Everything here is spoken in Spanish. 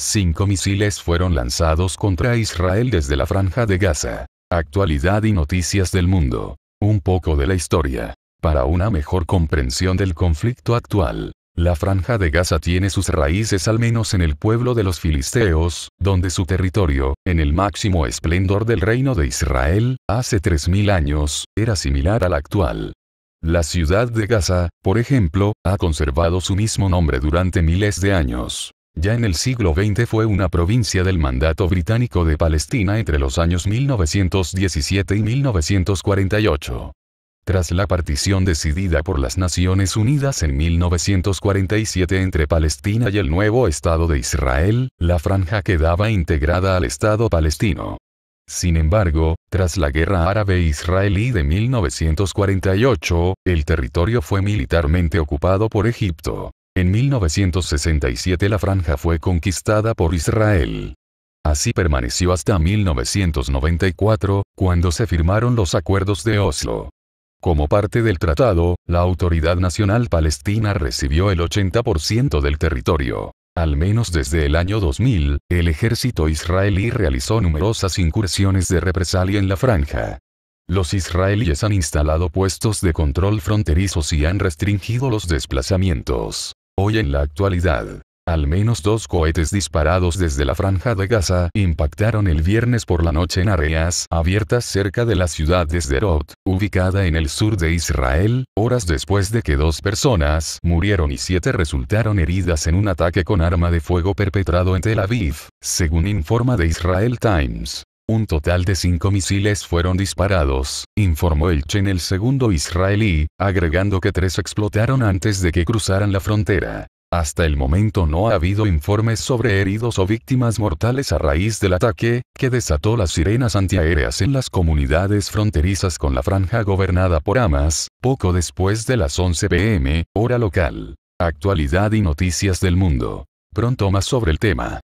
Cinco misiles fueron lanzados contra Israel desde la franja de Gaza. Actualidad y noticias del mundo. Un poco de la historia. Para una mejor comprensión del conflicto actual, la franja de Gaza tiene sus raíces al menos en el pueblo de los filisteos, donde su territorio, en el máximo esplendor del reino de Israel, hace 3.000 años, era similar al actual. La ciudad de Gaza, por ejemplo, ha conservado su mismo nombre durante miles de años. Ya en el siglo XX fue una provincia del mandato británico de Palestina entre los años 1917 y 1948. Tras la partición decidida por las Naciones Unidas en 1947 entre Palestina y el nuevo Estado de Israel, la franja quedaba integrada al Estado palestino. Sin embargo, tras la Guerra Árabe-Israelí de 1948, el territorio fue militarmente ocupado por Egipto. En 1967 la franja fue conquistada por Israel. Así permaneció hasta 1994, cuando se firmaron los acuerdos de Oslo. Como parte del tratado, la Autoridad Nacional Palestina recibió el 80% del territorio. Al menos desde el año 2000, el ejército israelí realizó numerosas incursiones de represalia en la franja. Los israelíes han instalado puestos de control fronterizos y han restringido los desplazamientos. Hoy en la actualidad, al menos dos cohetes disparados desde la franja de Gaza impactaron el viernes por la noche en áreas abiertas cerca de la ciudad de Sderot, ubicada en el sur de Israel, horas después de que dos personas murieron y siete resultaron heridas en un ataque con arma de fuego perpetrado en Tel Aviv, según informa de Israel Times. Un total de cinco misiles fueron disparados, informó el Chen el segundo israelí, agregando que tres explotaron antes de que cruzaran la frontera. Hasta el momento no ha habido informes sobre heridos o víctimas mortales a raíz del ataque, que desató las sirenas antiaéreas en las comunidades fronterizas con la franja gobernada por Hamas, poco después de las 11 pm, hora local. Actualidad y noticias del mundo. Pronto más sobre el tema.